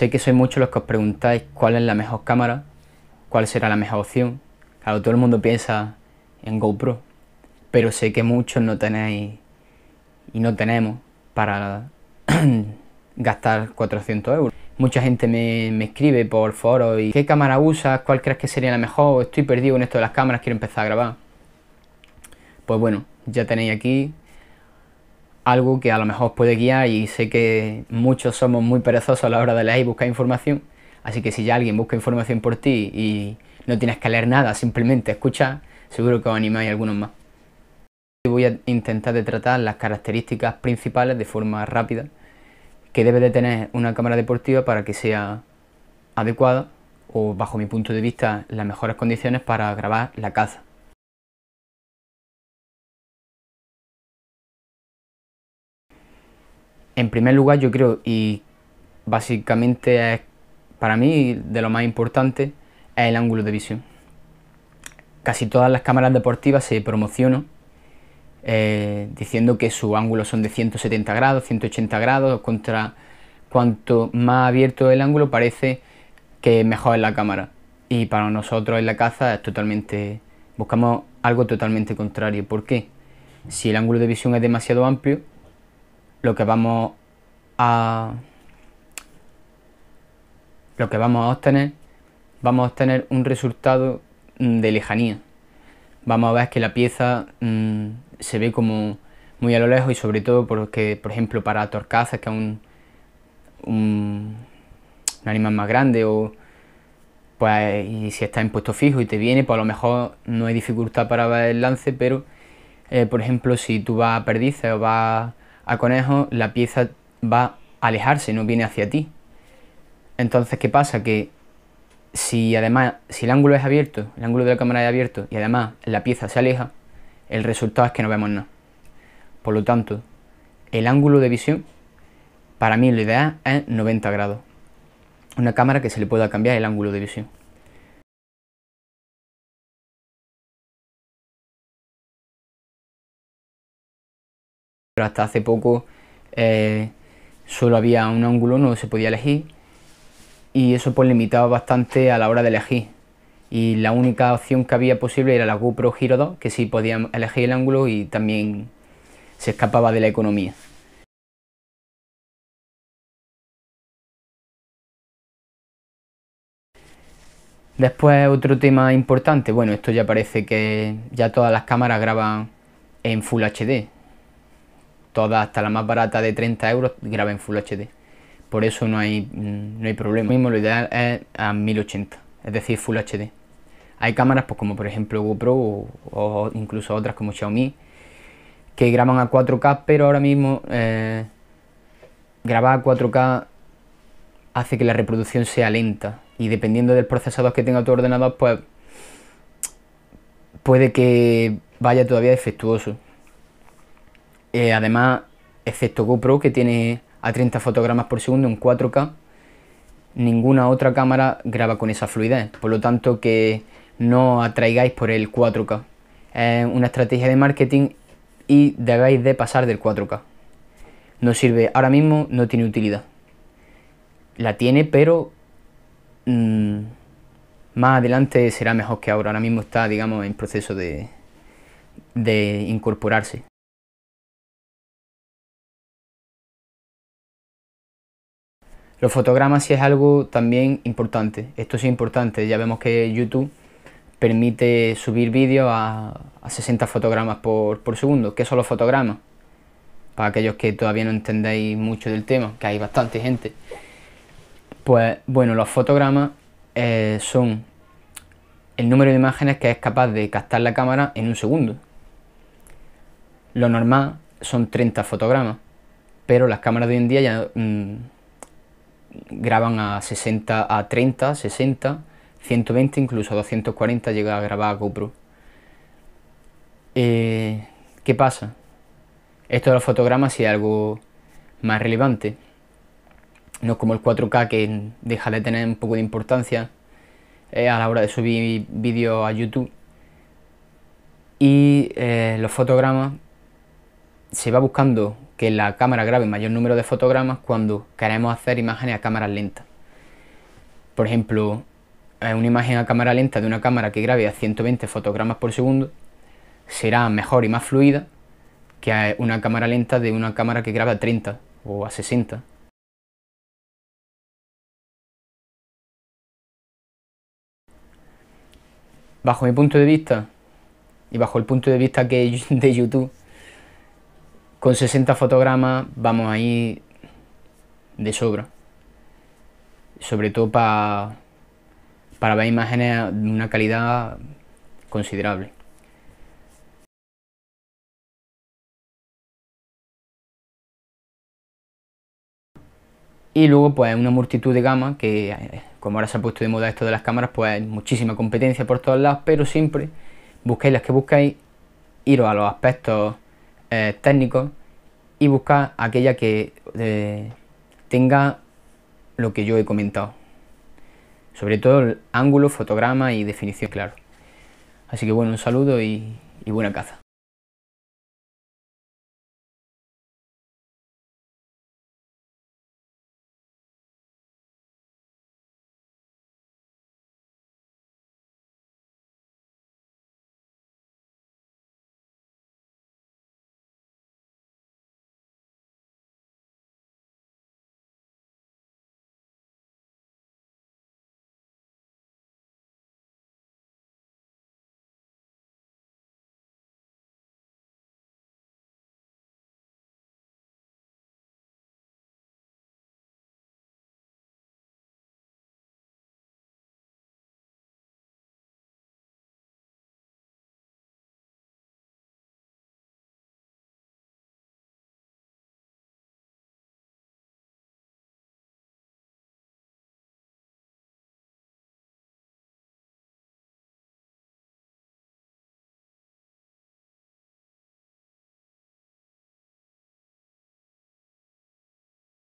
sé que sois muchos los que os preguntáis cuál es la mejor cámara, cuál será la mejor opción. Claro, todo el mundo piensa en GoPro, pero sé que muchos no tenéis y no tenemos para gastar 400 euros. Mucha gente me, escribe por foro y ¿qué cámara usas? ¿Cuál crees que sería la mejor? Estoy perdido en esto de las cámaras, quiero empezar a grabar. Pues bueno, ya tenéis aquí algo que a lo mejor puede guiar y sé que muchos somos muy perezosos a la hora de leer y buscar información, así que si ya alguien busca información por ti y no tienes que leer nada, simplemente escucha, seguro que os animáis a algunos más. Voy a intentar de tratar las características principales de forma rápida que debe de tener una cámara deportiva para que sea adecuada o bajo mi punto de vista las mejores condiciones para grabar la caza. En primer lugar, yo creo, y básicamente para mí de lo más importante, es el ángulo de visión. Casi todas las cámaras deportivas se promocionan eh, diciendo que sus ángulos son de 170 grados, 180 grados, contra cuanto más abierto el ángulo parece que mejor es la cámara. Y para nosotros en la caza es totalmente... buscamos algo totalmente contrario. ¿Por qué? Si el ángulo de visión es demasiado amplio, lo que vamos a lo que vamos a obtener vamos a obtener un resultado mm, de lejanía vamos a ver que la pieza mm, se ve como muy a lo lejos y sobre todo porque por ejemplo para torcazas que es un, animal más grande o pues y si está en puesto fijo y te viene pues a lo mejor no hay dificultad para ver el lance pero eh, por ejemplo si tú vas a perdices o vas a conejo, la pieza va a alejarse, no viene hacia ti. Entonces, ¿qué pasa? Que si además, si el ángulo es abierto, el ángulo de la cámara es abierto y además la pieza se aleja, el resultado es que no vemos nada. Por lo tanto, el ángulo de visión, para mí lo ideal es 90 grados. Una cámara que se le pueda cambiar el ángulo de visión. Pero hasta hace poco eh, solo había un ángulo, no se podía elegir y eso pues limitaba bastante a la hora de elegir. Y la única opción que había posible era la GoPro Hero 2, que sí podía elegir el ángulo y también se escapaba de la economía. Después otro tema importante, bueno, esto ya parece que ya todas las cámaras graban en Full HD, todas hasta la más barata de 30 euros graba en Full HD. Por eso no hay, no problema. Lo mismo lo ideal es a 1080, es decir, Full HD. Hay cámaras pues, como por ejemplo GoPro o, incluso otras como Xiaomi que graban a 4K, pero ahora mismo eh, grabar a 4K hace que la reproducción sea lenta y dependiendo del procesador que tenga tu ordenador, pues puede que vaya todavía defectuoso. Eh, además, excepto GoPro, que tiene a 30 fotogramas por segundo en 4K, ninguna otra cámara graba con esa fluidez. Por lo tanto, que no atraigáis por el 4K. Es una estrategia de marketing y dejáis de pasar del 4K. No sirve, ahora mismo no tiene utilidad. La tiene, pero mm, más adelante será mejor que ahora. Ahora mismo está, digamos, en proceso de incorporarse. Los fotogramas sí es algo también importante. Esto es importante. Ya vemos que YouTube permite subir vídeos a, 60 fotogramas por, segundo. ¿Qué son los fotogramas? Para aquellos que todavía no entendéis mucho del tema, que hay bastante gente. Pues bueno, los fotogramas eh, son el número de imágenes que es capaz de captar la cámara en un segundo. Lo normal son 30 fotogramas, pero las cámaras de hoy en día ya... Mm, graban a 60, a 30, 60, 120, incluso 240 llega a grabar a GoPro. Eh, ¿Qué pasa? Esto de los fotogramas es algo más relevante. No como el 4K que deja de tener un poco de importancia eh, a la hora de subir vídeos a YouTube. Y eh, los fotogramas se va buscando que la cámara grabe mayor número de fotogramas cuando queremos hacer imágenes a cámara lenta. Por ejemplo, eh, una imagen a cámara lenta de una cámara que grabe a 120 fotogramas por segundo será mejor y más fluida que una cámara lenta de una cámara que grabe a 30 o a 60. Bajo mi punto de vista y bajo el punto de vista que de YouTube, con 60 fotogramas vamos a ir de sobra. Sobre todo para para ver imágenes de una calidad considerable. Y luego pues una multitud de gamas que eh, como ahora se ha puesto de moda esto de las cámaras pues muchísima competencia por todos lados pero siempre busquéis las que buscáis, iros a los aspectos eh, técnico técnicos y buscar aquella que eh, tenga lo que yo he comentado. Sobre todo el ángulo, fotograma y definición, claro. Así que bueno, un saludo y buena caza.